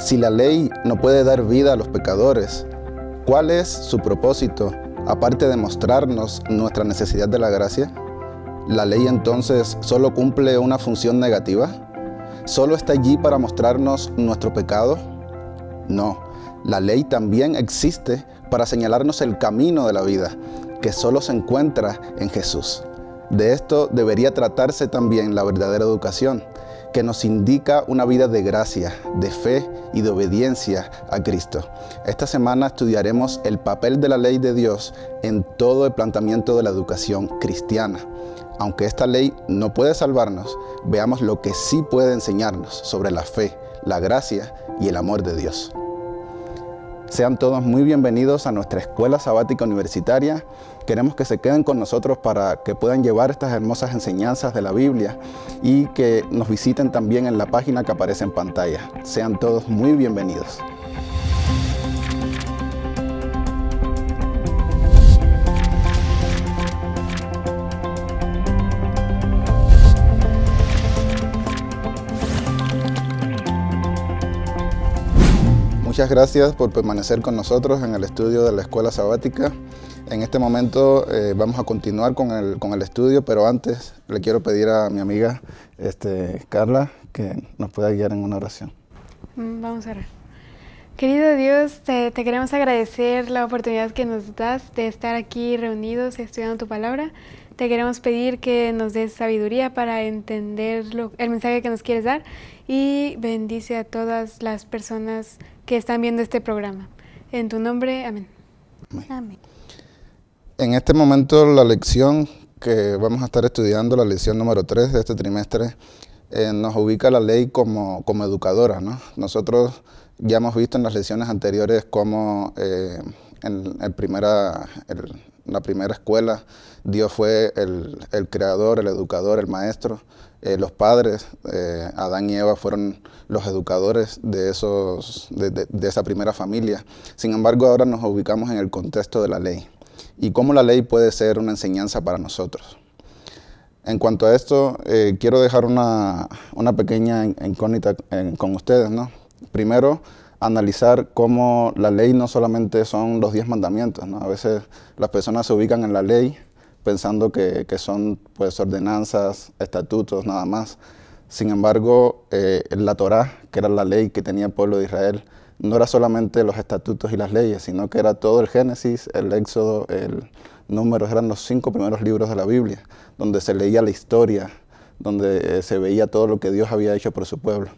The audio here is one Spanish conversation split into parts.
Si la ley no puede dar vida a los pecadores, ¿cuál es su propósito aparte de mostrarnos nuestra necesidad de la gracia? ¿La ley entonces solo cumple una función negativa? ¿Solo está allí para mostrarnos nuestro pecado? No, la ley también existe para señalarnos el camino de la vida, que solo se encuentra en Jesús. De esto debería tratarse también la verdadera educación, que nos indica una vida de gracia, de fe y de obediencia a Cristo. Esta semana estudiaremos el papel de la ley de Dios en todo el planteamiento de la educación cristiana. Aunque esta ley no puede salvarnos, veamos lo que sí puede enseñarnos sobre la fe, la gracia y el amor de Dios. Sean todos muy bienvenidos a nuestra Escuela Sabática Universitaria. Queremos que se queden con nosotros para que puedan llevar estas hermosas enseñanzas de la Biblia y que nos visiten también en la página que aparece en pantalla. Sean todos muy bienvenidos. Muchas gracias por permanecer con nosotros en el estudio de la Escuela Sabática. En este momento eh, vamos a continuar con el, con el, estudio, pero antes le quiero pedir a mi amiga este, Carla que nos pueda guiar en una oración. Mm, vamos a orar. Querido Dios, te, te queremos agradecer la oportunidad que nos das de estar aquí reunidos estudiando tu palabra. Te queremos pedir que nos des sabiduría para entender lo, el mensaje que nos quieres dar y bendice a todas las personas que están viendo este programa. En tu nombre, amén. amén. En este momento la lección que vamos a estar estudiando, la lección número 3 de este trimestre, eh, nos ubica la ley como, educadora. Nosotros ya hemos visto en las lecciones anteriores cómo eh, en, la primera escuela Dios fue el creador, el educador, el maestro, eh, los padres, eh, Adán y Eva, fueron los educadores de, esos, de, esa primera familia. Sin embargo, ahora nos ubicamos en el contexto de la ley y cómo la ley puede ser una enseñanza para nosotros. En cuanto a esto, eh, quiero dejar una, pequeña incógnita con ustedes. Primero, analizar cómo la ley no solamente son los diez mandamientos. A veces las personas se ubican en la ley pensando que, son pues ordenanzas, estatutos, nada más. Sin embargo, eh, la Torá, que era la ley que tenía el pueblo de Israel, no era solamente los estatutos y las leyes, sino que era todo el Génesis, el Éxodo, el Número. eran los cinco primeros libros de la Biblia, donde se leía la historia, donde eh, se veía todo lo que Dios había hecho por su pueblo.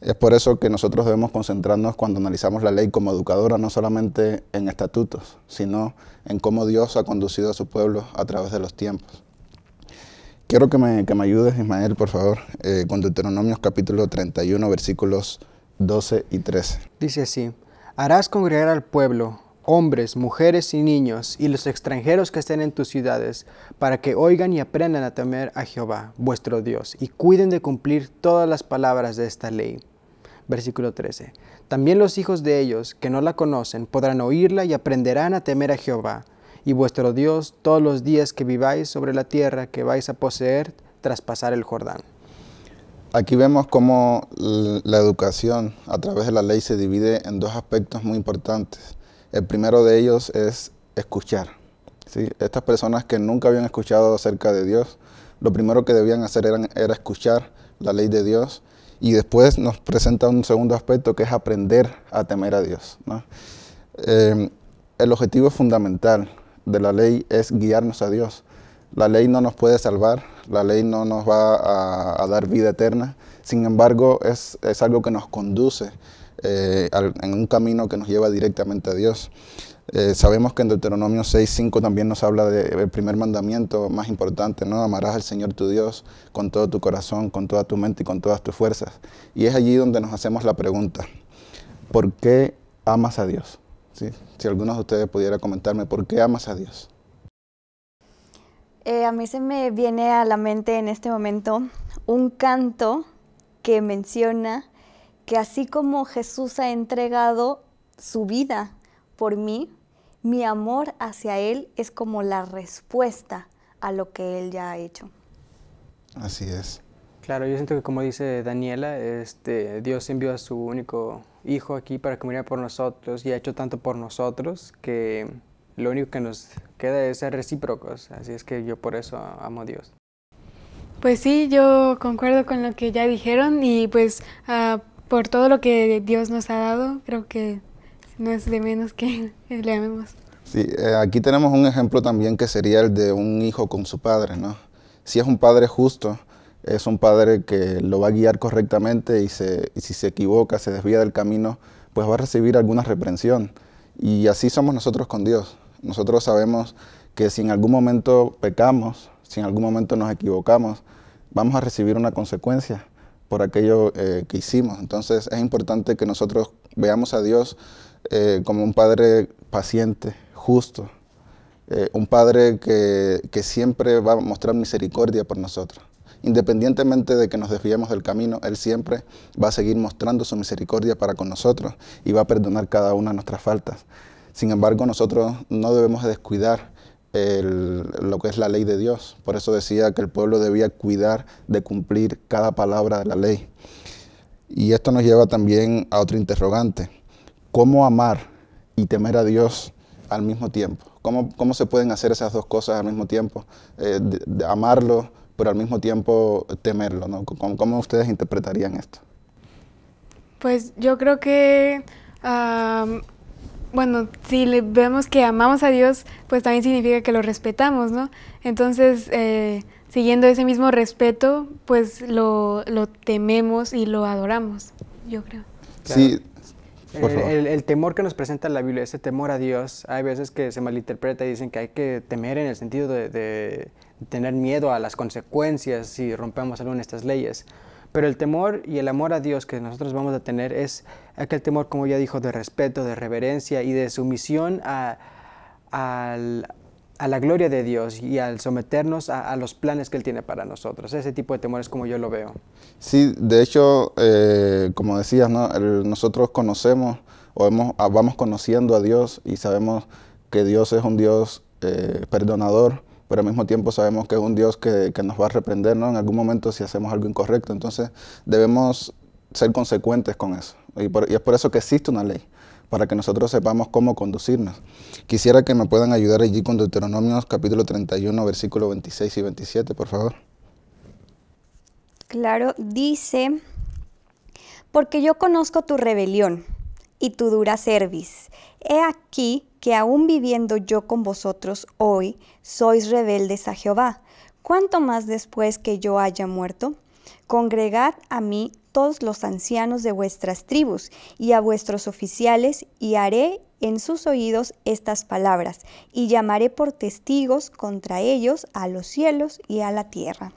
Es por eso que nosotros debemos concentrarnos cuando analizamos la ley como educadora, no solamente en estatutos, sino en cómo Dios ha conducido a su pueblo a través de los tiempos. Quiero que me, que me ayudes, Ismael, por favor, eh, con Deuteronomios capítulo 31, versículos 12 y 13. Dice así, harás congregar al pueblo, hombres, mujeres y niños, y los extranjeros que estén en tus ciudades, para que oigan y aprendan a temer a Jehová, vuestro Dios, y cuiden de cumplir todas las palabras de esta ley Versículo 13. También los hijos de ellos que no la conocen podrán oírla y aprenderán a temer a Jehová y vuestro Dios todos los días que viváis sobre la tierra que vais a poseer tras pasar el Jordán. Aquí vemos cómo la educación a través de la ley se divide en dos aspectos muy importantes. El primero de ellos es escuchar. ¿sí? Estas personas que nunca habían escuchado acerca de Dios, lo primero que debían hacer era escuchar la ley de Dios y después nos presenta un segundo aspecto que es aprender a temer a Dios. Em, el objetivo fundamental de la ley es guiarnos a Dios. La ley no nos puede salvar, la ley no nos va a, dar vida eterna, sin embargo es, algo que nos conduce eh, en un camino que nos lleva directamente a Dios. Eh, sabemos que en Deuteronomio 6.5 también nos habla del eh, primer mandamiento más importante, ¿no? Amarás al Señor tu Dios con todo tu corazón, con toda tu mente y con todas tus fuerzas. Y es allí donde nos hacemos la pregunta, ¿por qué amas a Dios? Si algunos de ustedes pudiera comentarme, ¿por qué amas a Dios? Eh, a mí se me viene a la mente en este momento un canto que menciona que así como Jesús ha entregado su vida por mí, mi amor hacia Él es como la respuesta a lo que Él ya ha hecho. Así es. Claro, yo siento que como dice Daniela, este, Dios envió a su único hijo aquí para que por nosotros y ha hecho tanto por nosotros que lo único que nos queda es ser recíprocos. Así es que yo por eso amo a Dios. Pues sí, yo concuerdo con lo que ya dijeron y pues ah, por todo lo que Dios nos ha dado, creo que no es de menos que le amemos. Sí, eh, aquí tenemos un ejemplo también que sería el de un hijo con su padre, ¿no? Si es un padre justo, es un padre que lo va a guiar correctamente y, si se equivoca, se desvía del camino, pues va a recibir alguna reprensión. Y así somos nosotros con Dios. Nosotros sabemos que si en algún momento pecamos, si en algún momento nos equivocamos, vamos a recibir una consecuencia por aquello eh, que hicimos. Entonces es importante que nosotros veamos a Dios eh, como un padre paciente, justo, eh, un padre que, siempre va a mostrar misericordia por nosotros. Independientemente de que nos desviemos del camino, Él siempre va a seguir mostrando su misericordia para con nosotros y va a perdonar cada una de nuestras faltas. Sin embargo, nosotros no debemos descuidar lo que es la ley de Dios. Por eso decía que el pueblo debía cuidar de cumplir cada palabra de la ley. Y esto nos lleva también a otro interrogante cómo amar y temer a Dios al mismo tiempo. ¿Cómo, cómo se pueden hacer esas dos cosas al mismo tiempo? Eh, amarlo, pero al mismo tiempo temerlo. ¿no? ¿Cómo, ¿Cómo, ustedes interpretarían esto? Pues yo creo que, bueno, si le vemos que amamos a Dios, pues también significa que lo respetamos, ¿no? Entonces, eh, siguiendo ese mismo respeto, pues lo, lo tememos y lo adoramos, yo creo. Sí, eh, el, temor que nos presenta la Biblia, ese temor a Dios, hay veces que se malinterpreta y dicen que hay que temer en el sentido de, tener miedo a las consecuencias si rompemos alguna de estas leyes. Pero el temor y el amor a Dios que nosotros vamos a tener es aquel temor, como ya dijo, de respeto, de reverencia y de sumisión al, a la gloria de Dios y al someternos a, los planes que Él tiene para nosotros. Ese tipo de temores como yo lo veo. Sí, de hecho, eh, como decías, nosotros conocemos o ah, vamos conociendo a Dios y sabemos que Dios es un Dios eh, perdonador, pero al mismo tiempo sabemos que es un Dios que, nos va a reprender en algún momento si hacemos algo incorrecto. Entonces debemos ser consecuentes con eso. Y, y es por eso que existe una ley para que nosotros sepamos cómo conducirnos. Quisiera que me puedan ayudar allí con Deuteronomios capítulo 31, versículo 26 y 27, por favor. Claro, dice, porque yo conozco tu rebelión y tu dura cerviz. He aquí que aún viviendo yo con vosotros hoy, sois rebeldes a Jehová. ¿Cuánto más después que yo haya muerto? Congregad a mí todos los ancianos de vuestras tribus y a vuestros oficiales, y haré en sus oídos estas palabras, y llamaré por testigos contra ellos a los cielos y a la tierra.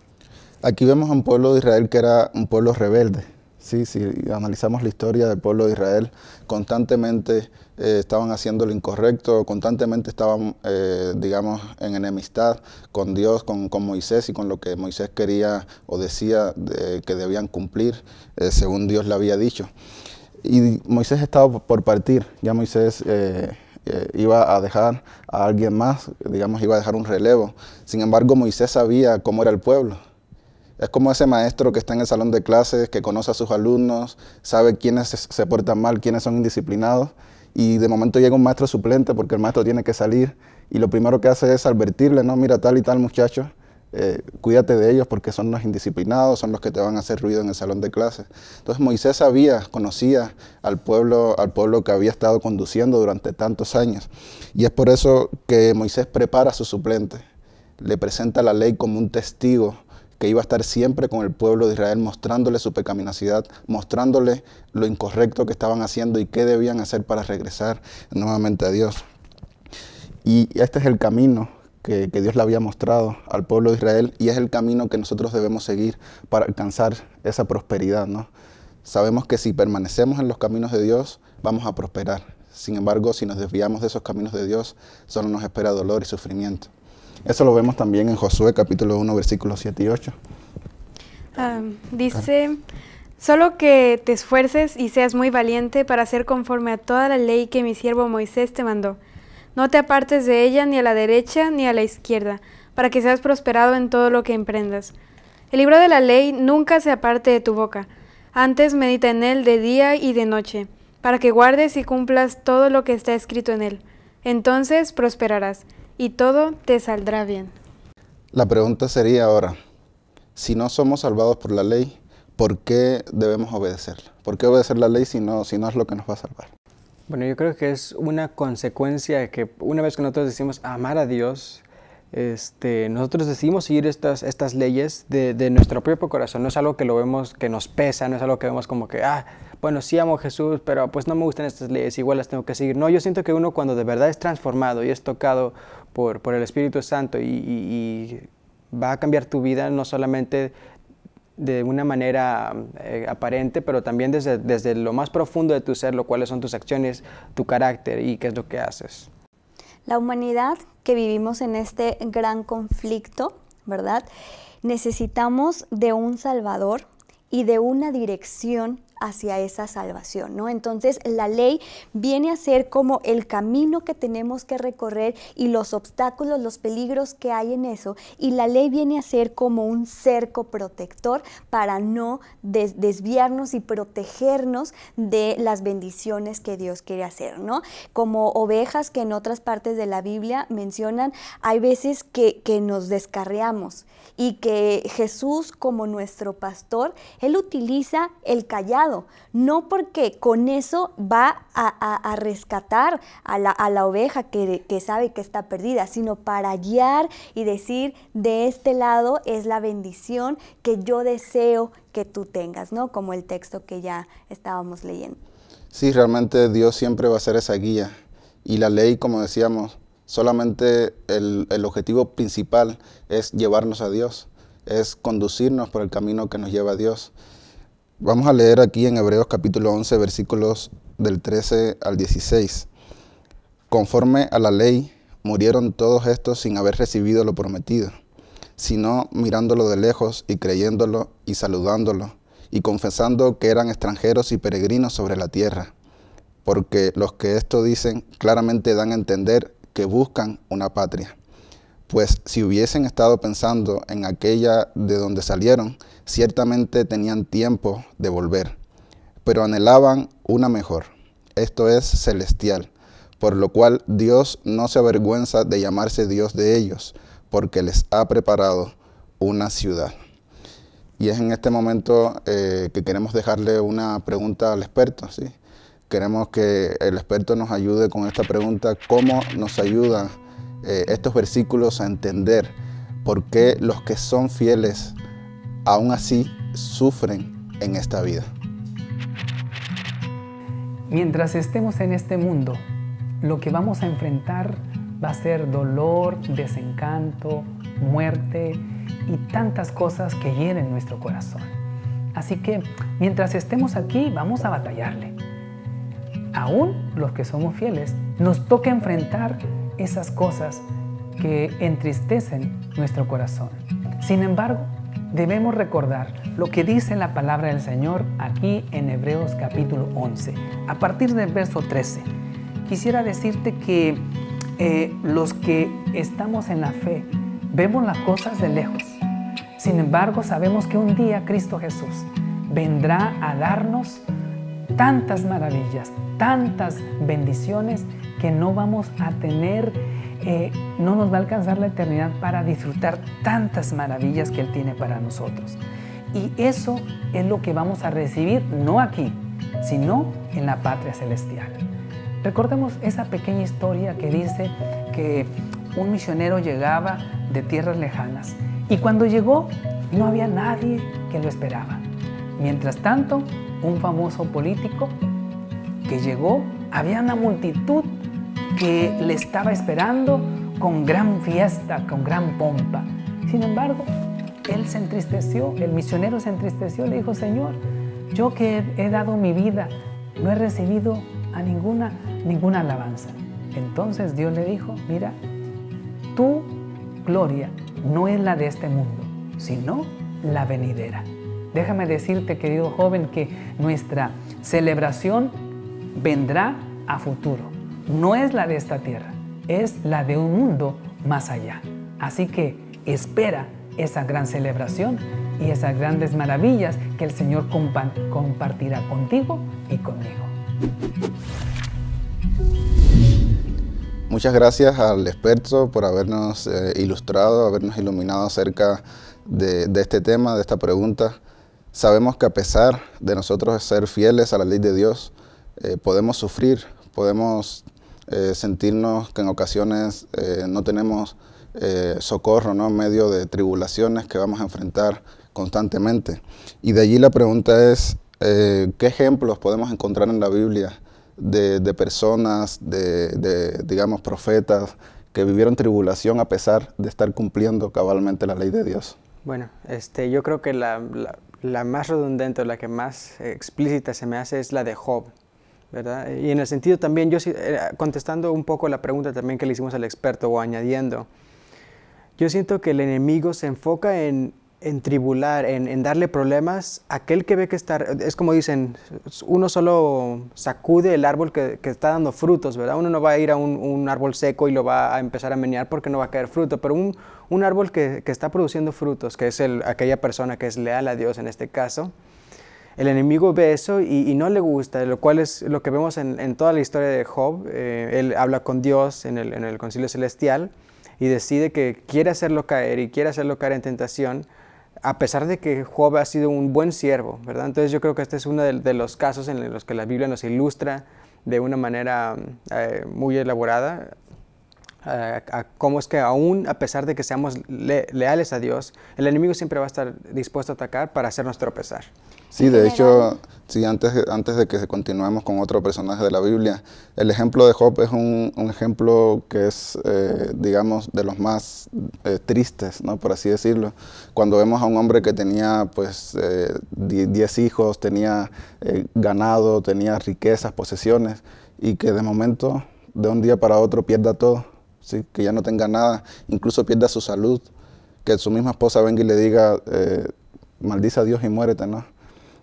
Aquí vemos a un pueblo de Israel que era un pueblo rebelde. Sí, si analizamos la historia del pueblo de Israel, constantemente eh, estaban haciendo lo incorrecto, constantemente estaban, eh, digamos, en enemistad con Dios, con, con, Moisés y con lo que Moisés quería o decía que debían cumplir, eh, según Dios le había dicho. Y Moisés estaba por partir, ya Moisés iba a dejar a alguien más, digamos, iba a dejar un relevo. Sin embargo, Moisés sabía cómo era el pueblo. Es como ese maestro que está en el salón de clases, que conoce a sus alumnos, sabe quiénes se portan mal, quiénes son indisciplinados, y de momento llega un maestro suplente porque el maestro tiene que salir y lo primero que hace es advertirle, no, mira tal y tal muchacho, eh, cuídate de ellos porque son los indisciplinados, son los que te van a hacer ruido en el salón de clases. Entonces Moisés sabía, conocía al pueblo, al pueblo que había estado conduciendo durante tantos años y es por eso que Moisés prepara a su suplente, le presenta la ley como un testigo que iba a estar siempre con el pueblo de Israel mostrándole su pecaminosidad, mostrándole lo incorrecto que estaban haciendo y qué debían hacer para regresar nuevamente a Dios. Y este es el camino que, Dios le había mostrado al pueblo de Israel y es el camino que nosotros debemos seguir para alcanzar esa prosperidad. ¿no? Sabemos que si permanecemos en los caminos de Dios, vamos a prosperar. Sin embargo, si nos desviamos de esos caminos de Dios, solo nos espera dolor y sufrimiento. Eso lo vemos también en Josué capítulo 1, versículos 7 y 8. Ah, dice, solo que te esfuerces y seas muy valiente para ser conforme a toda la ley que mi siervo Moisés te mandó. No te apartes de ella ni a la derecha ni a la izquierda, para que seas prosperado en todo lo que emprendas. El libro de la ley nunca se aparte de tu boca, antes medita en él de día y de noche, para que guardes y cumplas todo lo que está escrito en él. Entonces prosperarás y todo te saldrá bien. La pregunta sería ahora, si no somos salvados por la ley, ¿por qué debemos obedecerla? ¿Por qué obedecer la ley si no, si no es lo que nos va a salvar? Bueno, yo creo que es una consecuencia de que una vez que nosotros decimos amar a Dios, este, nosotros decidimos seguir estas, estas leyes de, de, nuestro propio corazón. No es algo que lo vemos que nos pesa, no es algo que vemos como que, ah, bueno, sí amo a Jesús, pero pues no me gustan estas leyes, igual las tengo que seguir. No, yo siento que uno cuando de verdad es transformado y es tocado por, el Espíritu Santo y, va a cambiar tu vida, no solamente de una manera eh, aparente, pero también desde, desde lo más profundo de tu ser, lo cuáles son tus acciones, tu carácter y qué es lo que haces. La humanidad que vivimos en este gran conflicto, ¿verdad? Necesitamos de un Salvador y de una dirección hacia esa salvación, ¿no? Entonces la ley viene a ser como el camino que tenemos que recorrer y los obstáculos, los peligros que hay en eso, y la ley viene a ser como un cerco protector para no desviarnos y protegernos de las bendiciones que Dios quiere hacer, ¿no? Como ovejas que en otras partes de la Biblia mencionan, hay veces que, que nos descarriamos y que Jesús como nuestro pastor, Él utiliza el callado no porque con eso va a, rescatar a la, oveja que, sabe que está perdida, sino para guiar y decir, de este lado es la bendición que yo deseo que tú tengas, ¿no? Como el texto que ya estábamos leyendo. Sí, realmente Dios siempre va a ser esa guía. Y la ley, como decíamos, solamente el, el objetivo principal es llevarnos a Dios es conducirnos por el camino que nos lleva a Dios. Vamos a leer aquí en Hebreos capítulo 11, versículos del 13 al 16. Conforme a la ley, murieron todos estos sin haber recibido lo prometido, sino mirándolo de lejos y creyéndolo y saludándolo y confesando que eran extranjeros y peregrinos sobre la tierra. Porque los que esto dicen claramente dan a entender que buscan una patria pues si hubiesen estado pensando en aquella de donde salieron, ciertamente tenían tiempo de volver, pero anhelaban una mejor, esto es celestial, por lo cual Dios no se avergüenza de llamarse Dios de ellos, porque les ha preparado una ciudad. Y es en este momento eh, que queremos dejarle una pregunta al experto, ¿sí? Queremos que el experto nos ayude con esta pregunta, ¿cómo nos ayuda eh, estos versículos a entender por qué los que son fieles aún así sufren en esta vida. Mientras estemos en este mundo, lo que vamos a enfrentar va a ser dolor, desencanto, muerte y tantas cosas que hieren nuestro corazón. Así que mientras estemos aquí vamos a batallarle. Aún los que somos fieles nos toca enfrentar esas cosas que entristecen nuestro corazón. Sin embargo, debemos recordar lo que dice la palabra del Señor aquí en Hebreos capítulo 11, a partir del verso 13. Quisiera decirte que eh, los que estamos en la fe vemos las cosas de lejos. Sin embargo, sabemos que un día Cristo Jesús vendrá a darnos tantas maravillas, tantas bendiciones que no vamos a tener, eh, no nos va a alcanzar la eternidad para disfrutar tantas maravillas que Él tiene para nosotros. Y eso es lo que vamos a recibir, no aquí, sino en la patria celestial. Recordemos esa pequeña historia que dice que un misionero llegaba de tierras lejanas y cuando llegó no había nadie que lo esperaba. Mientras tanto, un famoso político que llegó, había una multitud que le estaba esperando con gran fiesta, con gran pompa. Sin embargo, él se entristeció, el misionero se entristeció, le dijo, Señor, yo que he dado mi vida, no he recibido a ninguna, ninguna alabanza. Entonces Dios le dijo, mira, tu gloria no es la de este mundo, sino la venidera. Déjame decirte, querido joven, que nuestra celebración vendrá a futuro no es la de esta tierra, es la de un mundo más allá. Así que espera esa gran celebración y esas grandes maravillas que el Señor compartirá contigo y conmigo. Muchas gracias al experto por habernos eh, ilustrado, habernos iluminado acerca de, este tema, de esta pregunta. Sabemos que a pesar de nosotros ser fieles a la ley de Dios, eh, podemos sufrir, podemos eh, sentirnos que en ocasiones eh, no tenemos eh, socorro ¿no? en medio de tribulaciones que vamos a enfrentar constantemente. Y de allí la pregunta es, ¿qué ejemplos podemos encontrar en la Biblia de, personas, de, digamos, profetas que vivieron tribulación a pesar de estar cumpliendo cabalmente la ley de Dios? Bueno, este, yo creo que la, la más redundante o la que más explícita se me hace es la de Job. Y en el sentido también, yo eh, contestando un poco la pregunta también que le hicimos al experto o añadiendo, yo siento que el enemigo se enfoca en, tribular, en, darle problemas a aquel que ve que está, es como dicen, uno solo sacude el árbol que, está dando frutos, ¿verdad? Uno no va a ir a un, árbol seco y lo va a empezar a menear porque no va a caer fruto, pero un, árbol que, está produciendo frutos, que es aquella persona que es leal a Dios en este caso, el enemigo ve eso y, no le gusta, lo cual es lo que vemos en, toda la historia de Job. Eh, él habla con Dios en el, concilio celestial y decide que quiere hacerlo caer y quiere hacerlo caer en tentación, a pesar de que Job ha sido un buen siervo, ¿verdad? Entonces yo creo que este es uno de, los casos en los que la Biblia nos ilustra de una manera eh, muy elaborada a, cómo es que aún a pesar de que seamos leales a Dios, el enemigo siempre va a estar dispuesto a atacar para hacernos tropezar. Sí, de hecho, sí, antes, antes de que continuemos con otro personaje de la Biblia, el ejemplo de Job es un, ejemplo que es, eh, digamos, de los más eh, tristes, ¿no? por así decirlo. Cuando vemos a un hombre que tenía, pues, 10 eh, hijos, tenía ganado, tenía riquezas, posesiones, y que de momento, de un día para otro, pierda todo que ya no tenga nada, incluso pierda su salud, que su misma esposa venga y le diga, eh, maldice a Dios y muérete, ¿no?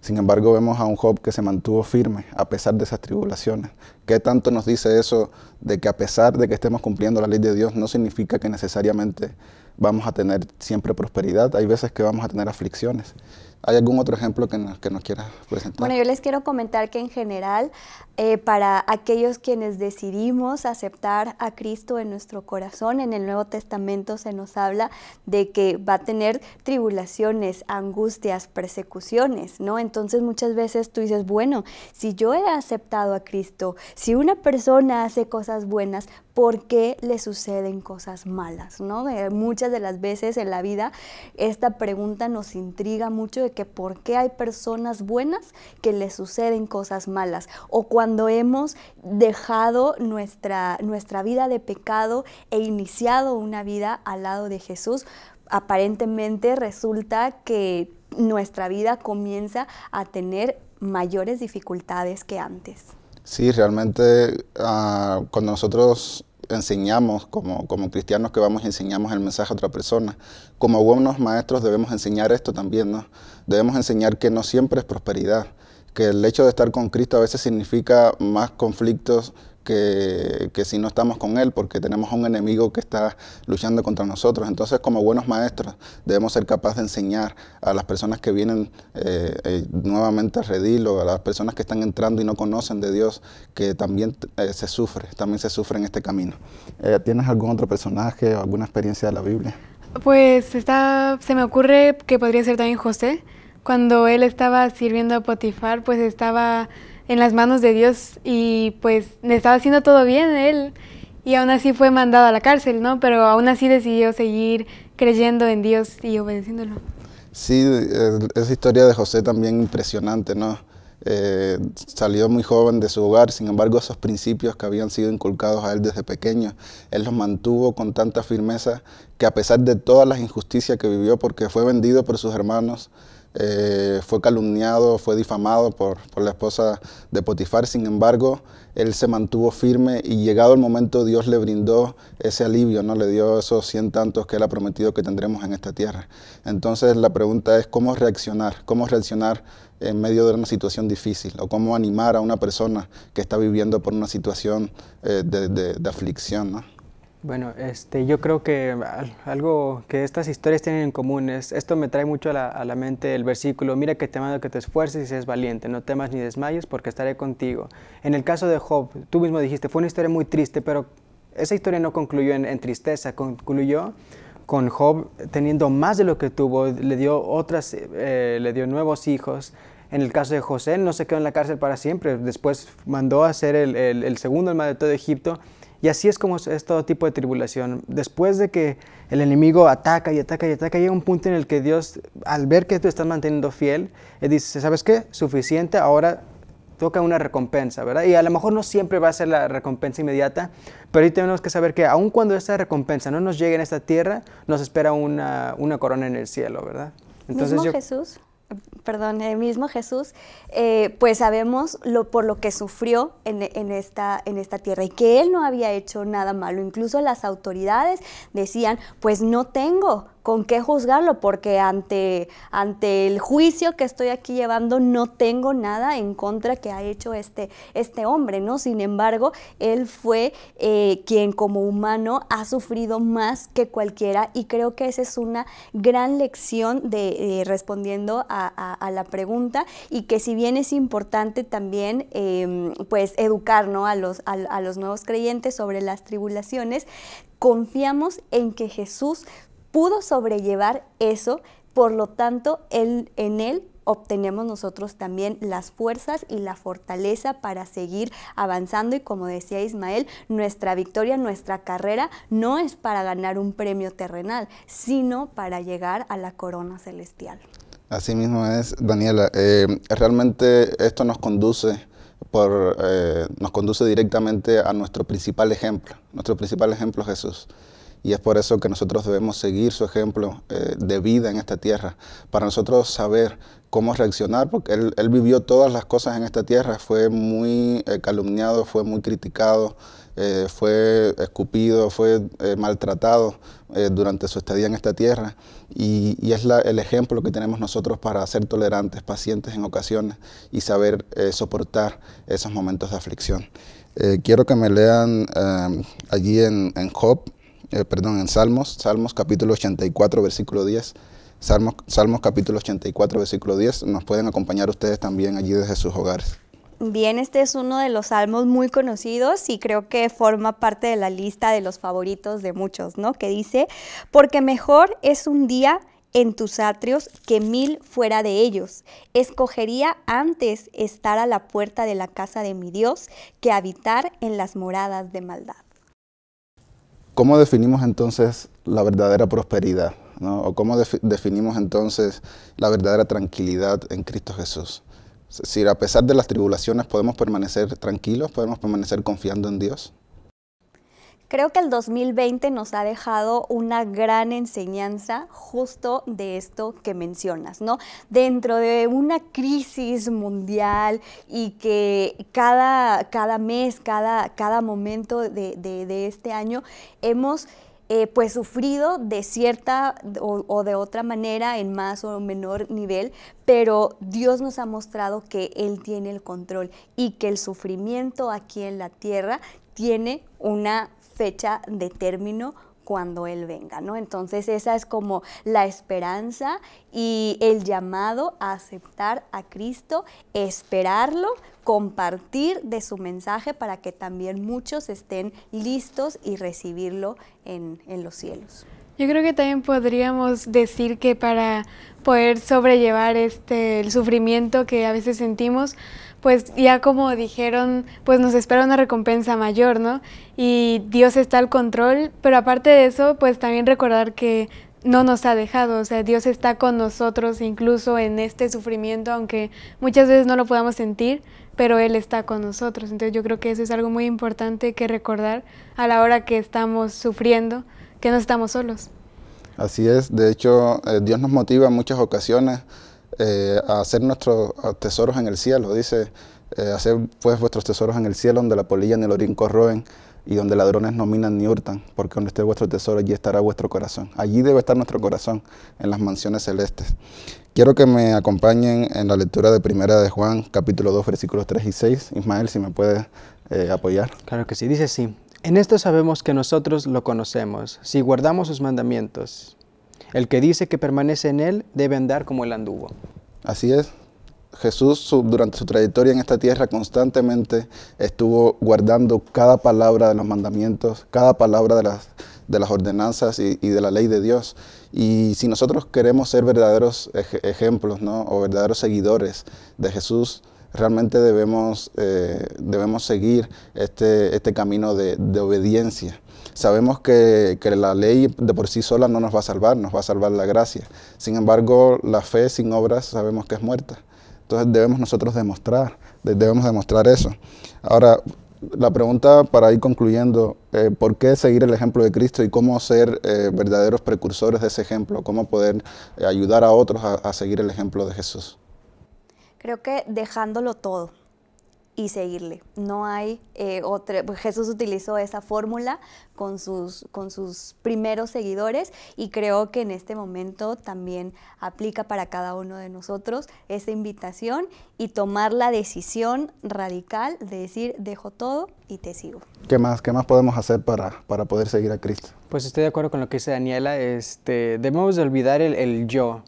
Sin embargo, vemos a un Job que se mantuvo firme a pesar de esas tribulaciones. ¿Qué tanto nos dice eso de que a pesar de que estemos cumpliendo la ley de Dios, no significa que necesariamente vamos a tener siempre prosperidad? Hay veces que vamos a tener aflicciones. ¿Hay algún otro ejemplo que nos, que quieras presentar? Bueno, yo les quiero comentar que en general, eh, para aquellos quienes decidimos aceptar a Cristo en nuestro corazón, en el Nuevo Testamento se nos habla de que va a tener tribulaciones, angustias, persecuciones, ¿no? Entonces muchas veces tú dices, bueno, si yo he aceptado a Cristo, si una persona hace cosas buenas, por qué le suceden cosas malas, ¿no? muchas de las veces en la vida esta pregunta nos intriga mucho de que por qué hay personas buenas que le suceden cosas malas o cuando hemos dejado nuestra, nuestra vida de pecado e iniciado una vida al lado de Jesús, aparentemente resulta que nuestra vida comienza a tener mayores dificultades que antes. Sí, realmente ah, cuando nosotros enseñamos como, cristianos que vamos y enseñamos el mensaje a otra persona. Como buenos maestros debemos enseñar esto también, ¿no? Debemos enseñar que no siempre es prosperidad, que el hecho de estar con Cristo a veces significa más conflictos, que, si no estamos con Él, porque tenemos un enemigo que está luchando contra nosotros. Entonces, como buenos maestros, debemos ser capaces de enseñar a las personas que vienen eh, eh, nuevamente a redil o a las personas que están entrando y no conocen de Dios, que también eh, se sufre, también se sufre en este camino. ¿Tienes algún otro personaje o alguna experiencia de la Biblia? Pues está, se me ocurre que podría ser también José. Cuando él estaba sirviendo a Potifar, pues estaba en las manos de Dios y pues le estaba haciendo todo bien él y aún así fue mandado a la cárcel, ¿no? Pero aún así decidió seguir creyendo en Dios y obedeciéndolo. Sí, eh, esa historia de José también impresionante, ¿no? Eh, salió muy joven de su hogar, sin embargo esos principios que habían sido inculcados a él desde pequeño, él los mantuvo con tanta firmeza que a pesar de todas las injusticias que vivió porque fue vendido por sus hermanos, eh, fue calumniado, fue difamado por, la esposa de Potifar, sin embargo, él se mantuvo firme y llegado el momento Dios le brindó ese alivio, ¿no? le dio esos cien tantos que él ha prometido que tendremos en esta tierra. Entonces la pregunta es cómo reaccionar, cómo reaccionar en medio de una situación difícil o cómo animar a una persona que está viviendo por una situación eh, de, aflicción. Bueno, este, yo creo que algo que estas historias tienen en común es, esto me trae mucho a la, mente el versículo, mira que te mando que te esfuerces y seas valiente, no temas ni desmayes porque estaré contigo. En el caso de Job, tú mismo dijiste, fue una historia muy triste, pero esa historia no concluyó en, tristeza, concluyó con Job teniendo más de lo que tuvo, le dio otras, eh, le dio nuevos hijos, en el caso de José, no se quedó en la cárcel para siempre. Después mandó a ser el, el segundo alma de todo Egipto y así es como es todo tipo de tribulación. Después de que el enemigo ataca y ataca y ataca, llega un punto en el que Dios, al ver que tú estás manteniendo fiel, dice, ¿sabes qué? Suficiente, ahora toca una recompensa, ¿verdad? Y a lo mejor no siempre va a ser la recompensa inmediata, pero ahí tenemos que saber que aun cuando esa recompensa no nos llegue en esta tierra, nos espera una, corona en el cielo, ¿verdad? Entonces, yo, Jesús? perdón, el mismo Jesús, eh, pues sabemos lo, por lo que sufrió en, en, esta, en esta tierra y que él no había hecho nada malo. Incluso las autoridades decían, pues no tengo con qué juzgarlo, porque ante, ante el juicio que estoy aquí llevando no tengo nada en contra que ha hecho este, este hombre, ¿no? Sin embargo, él fue eh, quien como humano ha sufrido más que cualquiera y creo que esa es una gran lección de, eh, respondiendo a, la pregunta y que si bien es importante también em, pues educar a, los, a los nuevos creyentes sobre las tribulaciones, confiamos en que Jesús pudo sobrellevar eso, por lo tanto, en él obtenemos nosotros también las fuerzas y la fortaleza para seguir avanzando y como decía Ismael, nuestra victoria, nuestra carrera no es para ganar un premio terrenal, sino para llegar a la corona celestial. Así mismo es, Daniela. Eh, realmente esto nos conduce por, eh, nos conduce directamente a nuestro principal ejemplo, nuestro principal ejemplo Jesús y es por eso que nosotros debemos seguir su ejemplo eh, de vida en esta tierra, para nosotros saber cómo reaccionar, porque él, vivió todas las cosas en esta tierra, fue muy eh, calumniado, fue muy criticado, eh, fue escupido, fue maltratado durante su estadía en esta tierra, y, es el ejemplo que tenemos nosotros para ser tolerantes, pacientes en ocasiones y saber soportar esos momentos de aflicción. quiero que me lean allí en Job eh, perdón, en Salmos, Salmos capítulo 84, versículo 10. Salmos, Salmos capítulo 84, versículo 10. Nos pueden acompañar ustedes también allí desde sus hogares. Bien, este es uno de los salmos muy conocidos y creo que forma parte de la lista de los favoritos de muchos, ¿no? Que dice, porque mejor es un día en tus atrios que mil fuera de ellos. Escogería antes estar a la puerta de la casa de mi Dios que habitar en las moradas de maldad. ¿Cómo definimos entonces la verdadera prosperidad? ¿O cómo definimos entonces la verdadera tranquilidad en Cristo Jesús? Es a pesar de las tribulaciones podemos permanecer tranquilos, podemos permanecer confiando en Dios. Creo que el 2020 nos ha dejado una gran enseñanza justo de esto que mencionas, ¿no? Dentro de una crisis mundial y que cada, cada mes, cada, cada momento de, este año hemos... Eh, pues sufrido de cierta o, o, de otra manera en más o menor nivel, pero Dios nos ha mostrado que Él tiene el control y que el sufrimiento aquí en la tierra tiene una fecha de término cuando Él venga, ¿no? Entonces esa es como la esperanza y el llamado a aceptar a Cristo, esperarlo, compartir de su mensaje para que también muchos estén listos y recibirlo en, en los cielos. Yo creo que también podríamos decir que para poder sobrellevar este, el sufrimiento que a veces sentimos, pues ya como dijeron, pues nos espera una recompensa mayor, ¿no? Y Dios está al control, pero aparte de eso, pues también recordar que no nos ha dejado, o sea, Dios está con nosotros incluso en este sufrimiento, aunque muchas veces no lo podamos sentir, pero Él está con nosotros. Entonces yo creo que eso es algo muy importante que recordar a la hora que estamos sufriendo, que no estamos solos. Así es, de hecho, eh, Dios nos motiva en muchas ocasiones eh, a hacer nuestros tesoros en el cielo, dice, eh, hacer pues vuestros tesoros en el cielo, donde la polilla ni el orín corroen, y donde ladrones no minan ni hurtan, porque donde esté vuestro tesoro, allí estará vuestro corazón. Allí debe estar nuestro corazón, en las mansiones celestes. Quiero que me acompañen en la lectura de Primera de Juan, capítulo 2, versículos 3 y 6. Ismael, si me puede eh, apoyar. Claro que sí, dice sí. En esto sabemos que nosotros lo conocemos, si guardamos sus mandamientos. El que dice que permanece en él debe andar como el anduvo. Así es. Jesús durante su trayectoria en esta tierra constantemente estuvo guardando cada palabra de los mandamientos, cada palabra de las, de las ordenanzas y, de la ley de Dios. Y si nosotros queremos ser verdaderos ejemplos ¿no? o verdaderos seguidores de Jesús, realmente debemos, eh, debemos seguir este, este camino de, de obediencia. Sabemos que, la ley de por sí sola no nos va a salvar, nos va a salvar la gracia. Sin embargo, la fe sin obras sabemos que es muerta. Entonces debemos nosotros demostrar, debemos demostrar eso. Ahora, la pregunta para ir concluyendo, eh, ¿por qué seguir el ejemplo de Cristo y cómo ser eh, verdaderos precursores de ese ejemplo? ¿Cómo poder eh, ayudar a otros a seguir el ejemplo de Jesús? Creo que dejándolo todo y seguirle. No hay eh, otra, pues, Jesús utilizó esa fórmula con sus, con sus primeros seguidores y creo que en este momento también aplica para cada uno de nosotros esa invitación y tomar la decisión radical de decir, dejo todo y te sigo. ¿Qué más, qué más podemos hacer para, para poder seguir a Cristo? Pues estoy de acuerdo con lo que dice Daniela. Este, debemos de olvidar el yo,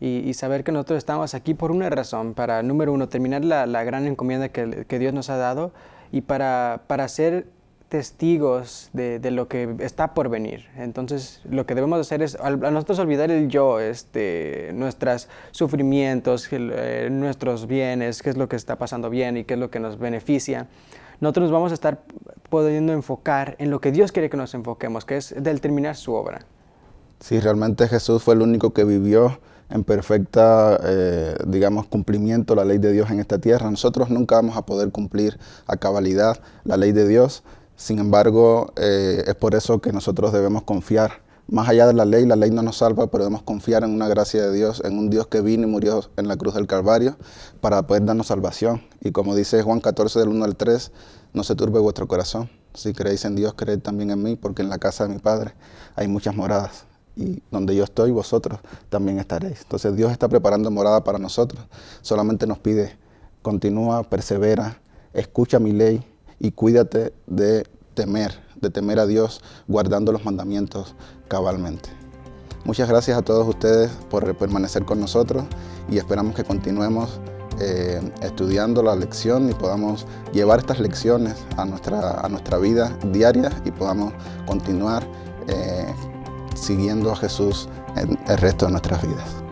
y, saber que nosotros estamos aquí por una razón, para, número uno, terminar la, la gran encomienda que, que, Dios nos ha dado y para, para ser testigos de, de, lo que está por venir. Entonces, lo que debemos hacer es, a nosotros olvidar el yo, este, nuestros sufrimientos, eh, nuestros bienes, qué es lo que está pasando bien y qué es lo que nos beneficia. Nosotros vamos a estar pudiendo enfocar en lo que Dios quiere que nos enfoquemos, que es del terminar su obra. Si realmente Jesús fue el único que vivió en perfecta, eh, digamos, cumplimiento la ley de Dios en esta tierra. Nosotros nunca vamos a poder cumplir a cabalidad la ley de Dios. Sin embargo, eh, es por eso que nosotros debemos confiar. Más allá de la ley, la ley no nos salva, pero debemos confiar en una gracia de Dios, en un Dios que vino y murió en la cruz del Calvario para poder darnos salvación. Y como dice Juan 14, del 1 al 3, no se turbe vuestro corazón. Si creéis en Dios, creed también en mí, porque en la casa de mi Padre hay muchas moradas y donde yo estoy, vosotros también estaréis. Entonces Dios está preparando morada para nosotros. Solamente nos pide, continúa, persevera, escucha mi ley y cuídate de temer, de temer a Dios guardando los mandamientos cabalmente. Muchas gracias a todos ustedes por permanecer con nosotros y esperamos que continuemos eh, estudiando la lección y podamos llevar estas lecciones a nuestra, a nuestra vida diaria y podamos continuar eh, siguiendo a Jesús en el resto de nuestras vidas.